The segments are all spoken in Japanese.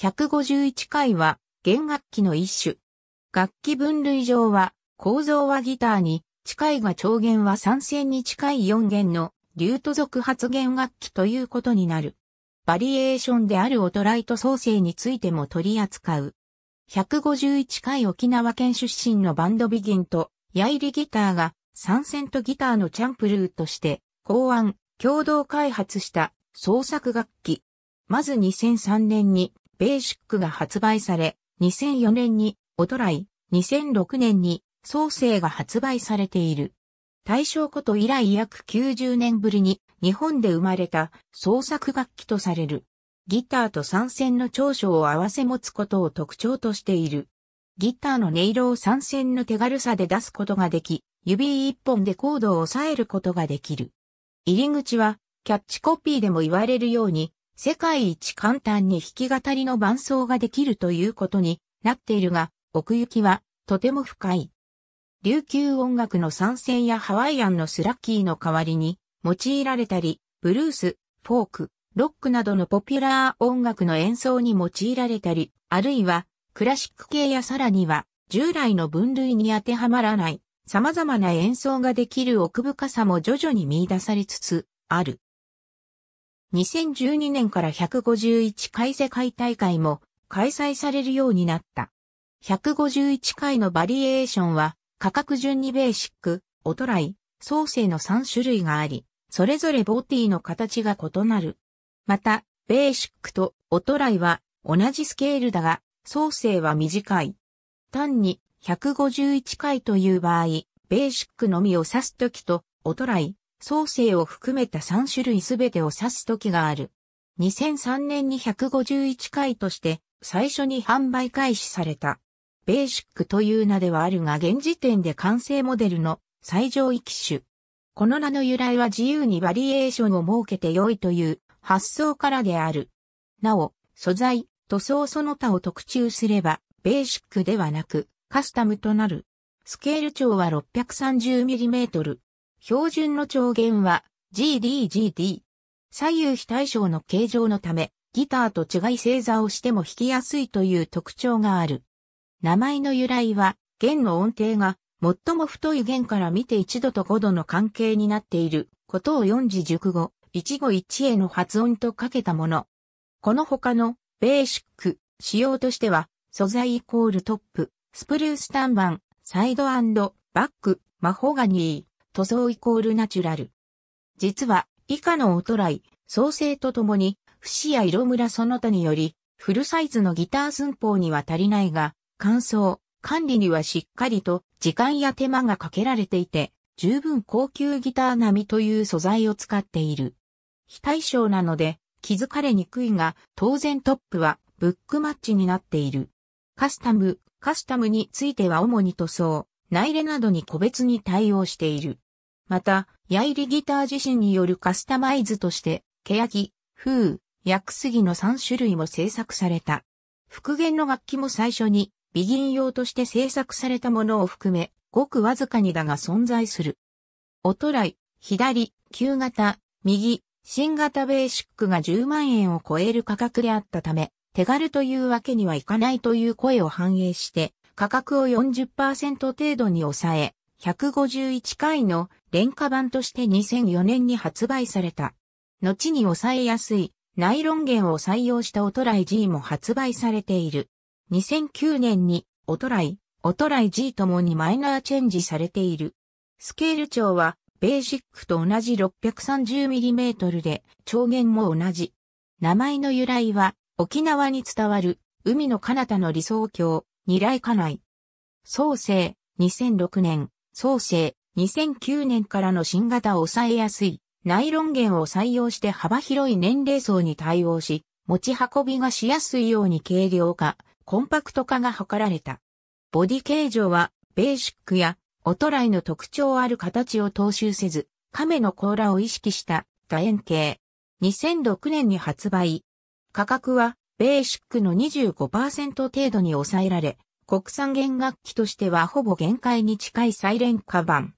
151回は弦楽器の一種。楽器分類上は構造はギターに近いが長弦は3線に近い4弦のリュート族発弦楽器ということになる。バリエーションであるオトライト創生についても取り扱う。151回沖縄県出身のバンドビギンとヤイリギターが3線とギターのチャンプルーとして考案、共同開発した創作楽器。まず2003年にベーシックが発売され、2004年にオトライ、2006年に創生が発売されている。大正こと以来約90年ぶりに日本で生まれた創作楽器とされる。ギターと三線の長所を合わせ持つことを特徴としている。ギターの音色を三線の手軽さで出すことができ、指一本でコードを押さえることができる。入り口はキャッチコピーでも言われるように世界一簡単に弾き語りの伴奏ができるということになっているが、奥行きはとても深い。琉球音楽の参戦やハワイアンのスラッキーの代わりに用いられたり、ブルース、フォーク、ロックなどのポピュラー音楽の演奏に用いられたり、あるいはクラシック系やさらには従来の分類に当てはまらない様々な演奏ができる奥深さも徐々に見出されつつある。2012年から151回世界大会も開催されるようになった。151回のバリエーションは価格順にベーシック、オトライ、ソーセの3種類があり、それぞれボデティの形が異なる。また、ベーシックとオトライは同じスケールだが、ソーセは短い。単に151回という場合、ベーシックのみを指すときと、オトライ、創生を含めた3種類すべてを指す時がある。2003年に151回として最初に販売開始された。ベーシックという名ではあるが現時点で完成モデルの最上位機種。この名の由来は自由にバリエーションを設けて良いという発想からである。なお、素材、塗装その他を特注すれば、ベーシックではなく、カスタムとなる。スケール長は 630mm。標準の長弦は GDGD。左右非対称の形状のため、ギターと違い正座をしても弾きやすいという特徴がある。名前の由来は、弦の音程が最も太い弦から見て1度と5度の関係になっていることを四字熟語、一語一への発音とかけたもの。この他のベーシック、仕様としては、素材イコールトップ、スプルース単板、サイドバック、マホガニー。塗装イコールナチュラル。実は、以下のライ、創生とともに、節や色ムラその他により、フルサイズのギター寸法には足りないが、乾燥、管理にはしっかりと時間や手間がかけられていて、十分高級ギター並みという素材を使っている。非対称なので気づかれにくいが、当然トップはブックマッチになっている。カスタム、カスタムについては主に塗装、内入などに個別に対応している。また、ヤイリギター自身によるカスタマイズとして、欅、風、薬杉の3種類も制作された。復元の楽器も最初に、ビギン用として制作されたものを含め、ごくわずかにだが存在する。音来、左、旧型、右、新型ベーシックが10万円を超える価格であったため、手軽というわけにはいかないという声を反映して、価格を40%程度に抑え、151回の廉価版として2004年に発売された。後に抑えやすいナイロン弦を採用したオトライ G も発売されている。2009年にオトライ、オトライ G ともにマイナーチェンジされている。スケール長はベーシックと同じ 630mm で長弦も同じ。名前の由来は沖縄に伝わる海の彼方の理想郷、二来家内。創生、2006年、創生、2009年からの新型を抑えやすいナイロン弦を採用して幅広い年齢層に対応し、持ち運びがしやすいように軽量化、コンパクト化が図られた。ボディ形状は、ベーシックや、オトライの特徴ある形を踏襲せず、亀の甲羅を意識した楕円形。2006年に発売。価格は、ベーシックの25%程度に抑えられ、国産弦楽器としてはほぼ限界に近いサイレンカバン。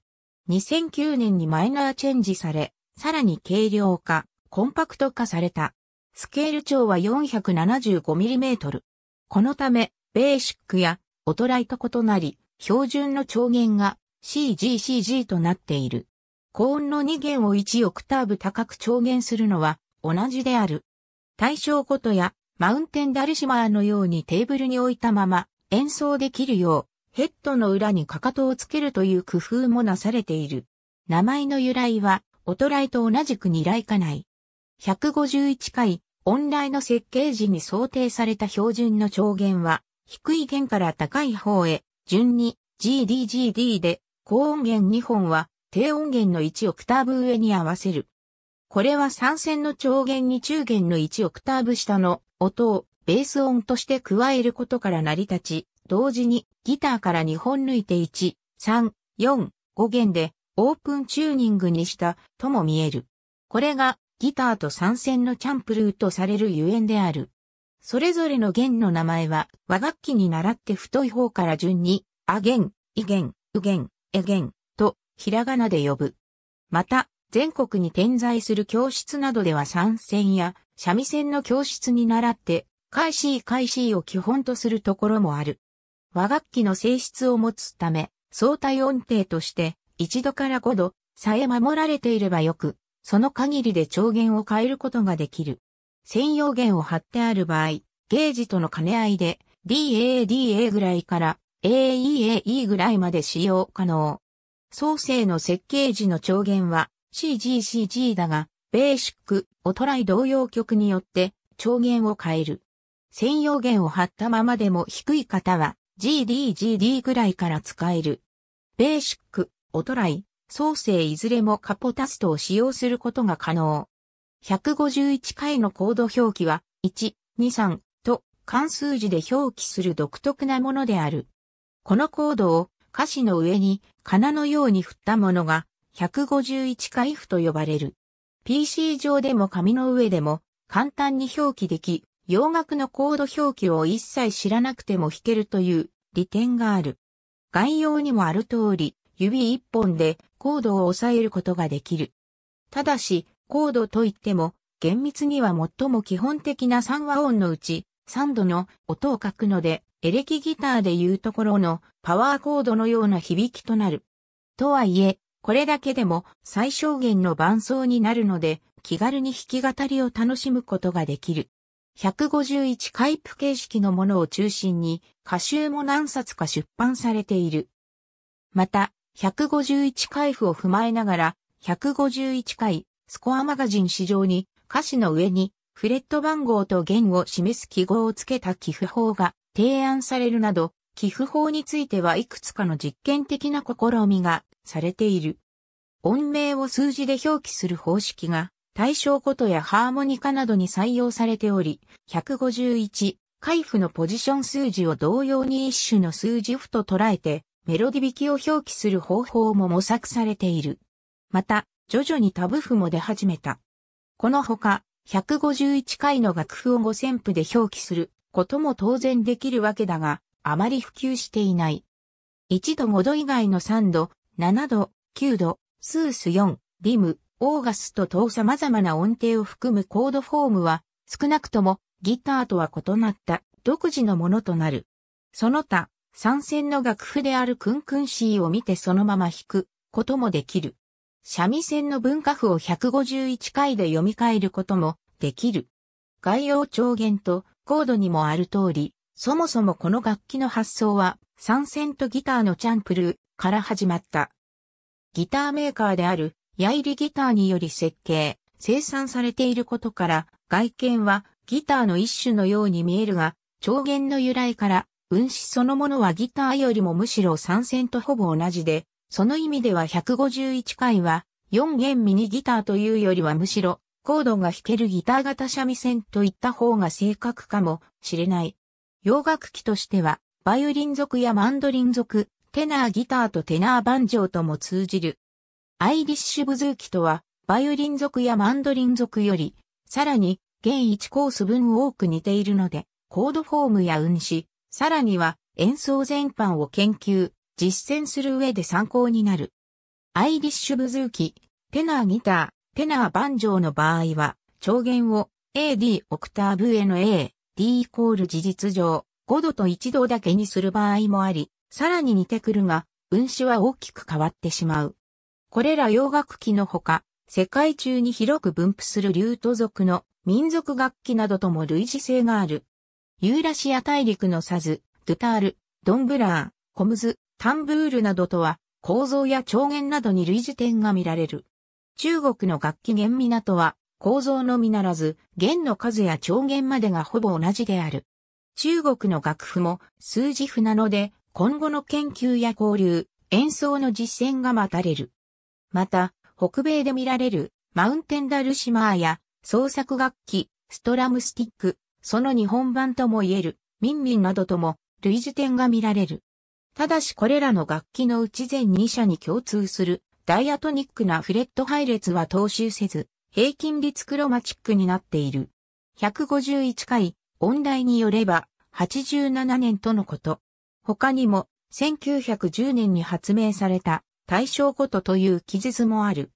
2009年にマイナーチェンジされ、さらに軽量化、コンパクト化された。スケール長は 475mm。このため、ベーシックやオトライと異なり、標準の長弦が CGCG となっている。高音の2弦を1オクターブ高く長弦するのは同じである。対象ことやマウンテンダルシマーのようにテーブルに置いたまま演奏できるようヘッドの裏にかかとをつけるという工夫もなされている。名前の由来は、オトライと同じく二来ない。151回、音来の設計時に想定された標準の長弦は、低い弦から高い方へ、順に GDGD で、高音源2本は、低音源の1オクターブ上に合わせる。これは3線の長弦に中弦の1オクターブ下の音をベース音として加えることから成り立ち、同時にギターから2本抜いて1、3、4、5弦でオープンチューニングにしたとも見える。これがギターと三線のチャンプルーとされるゆえんである。それぞれの弦の名前は和楽器に習って太い方から順に、あ弦、い弦、う弦、え弦とひらがなで呼ぶ。また、全国に点在する教室などでは三線や三味線の教室に習って、カイシーを基本とするところもある。和楽器の性質を持つため、相対音程として1度から5度さえ守られていればよく、その限りで調弦を変えることができる。専用弦を張ってある場合、ゲージとの兼ね合いで DADA ぐらいから AEAE ぐらいまで使用可能。創生の設計時の調弦は CGCG だが、ベーシック、オトライ同様曲によって調弦を変える。専用弦を張ったままでも低い方は GDGD ぐらいから使える。ベーシック、オトライ、ソーセーいずれもカポタストを使用することが可能。151回のコード表記は、1、2、3と関数字で表記する独特なものである。このコードを歌詞の上に金のように振ったものが151回譜と呼ばれる。PC 上でも紙の上でも簡単に表記でき、洋楽のコード表記を一切知らなくても弾けるという利点がある。概要にもある通り、指一本でコードを抑えることができる。ただし、コードといっても、厳密には最も基本的な3和音のうち、3度の音を書くので、エレキギターでいうところのパワーコードのような響きとなる。とはいえ、これだけでも最小限の伴奏になるので、気軽に弾き語りを楽しむことができる。151回譜形式のものを中心に歌集も何冊か出版されている。また、151回譜を踏まえながら、151回スコアマガジン市場に歌詞の上にフレット番号と弦を示す記号をつけた寄付法が提案されるなど、寄付法についてはいくつかの実験的な試みがされている。音名を数字で表記する方式が対象ことやハーモニカなどに採用されており、151、回譜のポジション数字を同様に一種の数字符と捉えて、メロディ弾きを表記する方法も模索されている。また、徐々にタブ譜も出始めた。このほか、151回の楽譜を5000譜で表記することも当然できるわけだが、あまり普及していない。1度5度以外の3度、7度、9度、スース4、リム、オーガスト等様々な音程を含むコードフォームは、少なくともギターとは異なった独自のものとなる。その他、参戦の楽譜であるクンクン C を見てそのまま弾くこともできる。三味線の文化譜を151回で読み替えることもできる。概要長言とコードにもある通り、そもそもこの楽器の発想は参戦とギターのチャンプルーから始まった。ギターメーカーである矢入りギターにより設計、生産されていることから、外見はギターの一種のように見えるが、長弦の由来から、運指そのものはギターよりもむしろ三線とほぼ同じで、その意味では151回は、4弦ミニギターというよりはむしろ、コードが弾けるギター型三味線といった方が正確かもしれない。洋楽器としては、バイオリン族やマンドリン族、テナーギターとテナーバンジョーとも通じる、アイリッシュブズーキとは、バイオリン族やマンドリン族より、さらに、弦1コース分多く似ているので、コードフォームや運指、さらには、演奏全般を研究、実践する上で参考になる。アイリッシュブズーキ、テナーギター、テナーバンジョーの場合は、長弦を AD オクターブへの A、D イコール事実上、5度と1度だけにする場合もあり、さらに似てくるが、運指は大きく変わってしまう。これら洋楽器のほか、世界中に広く分布するリュート族の民族楽器などとも類似性がある。ユーラシア大陸のサズ、ドゥタール、ドンブラー、コムズ、タンブールなどとは構造や調弦などに類似点が見られる。中国の楽器弦港は構造のみならず弦の数や調弦までがほぼ同じである。中国の楽譜も数字譜なので今後の研究や交流、演奏の実践が待たれる。また、北米で見られるマウンテンダルシマーや創作楽器、ストラムスティック、その日本版とも言えるミンミンなどとも類似点が見られる。ただしこれらの楽器のうち全2社に共通するダイアトニックなフレット配列は踏襲せず、平均率クロマチックになっている。151回、音大によれば、87年とのこと。他にも、1910年に発明された対象ごとという記述もある。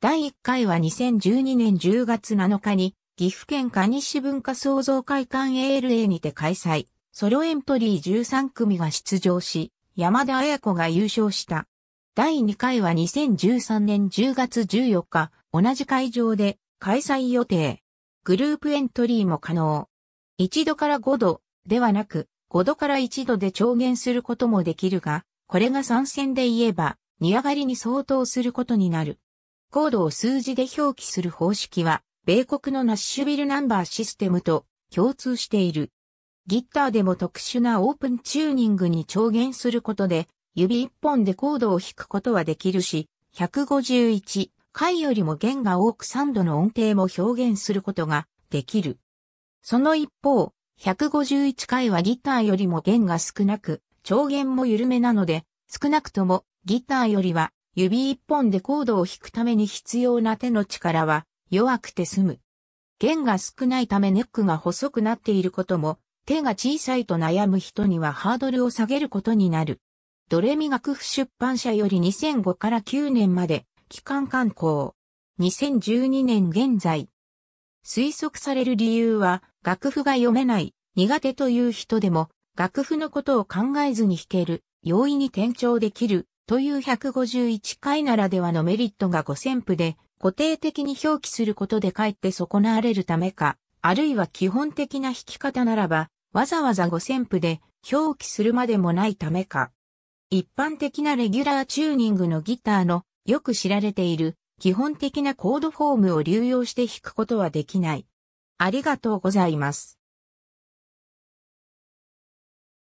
第1回は2012年10月7日に、岐阜県蟹市文化創造会館 ALA にて開催。ソロエントリー13組が出場し、山田綾子が優勝した。第2回は2013年10月14日、同じ会場で開催予定。グループエントリーも可能。1度から5度ではなく、5度から1度で調減することもできるが、これが参戦で言えば、値上がりに相当することになる。高度を数字で表記する方式は、米国のナッシュビルナンバーシステムと共通している。ギターでも特殊なオープンチューニングに調弦することで、指一本でコードを弾くことはできるし、151回よりも弦が多く3度の音程も表現することができる。その一方、151回はギターよりも弦が少なく、長弦も緩めなので、少なくともギターよりは指一本でコードを弾くために必要な手の力は弱くて済む。弦が少ないためネックが細くなっていることも、手が小さいと悩む人にはハードルを下げることになる。ドレミ楽譜出版社より2005から9年まで、期間刊行。2012年現在。推測される理由は、楽譜が読めない、苦手という人でも、楽譜のことを考えずに弾ける、容易に転調できる、という151回ならではのメリットが0線譜で固定的に表記することでかえって損なわれるためか、あるいは基本的な弾き方ならば、わざわざ0線譜で表記するまでもないためか。一般的なレギュラーチューニングのギターのよく知られている基本的なコードフォームを流用して弾くことはできない。ありがとうございます。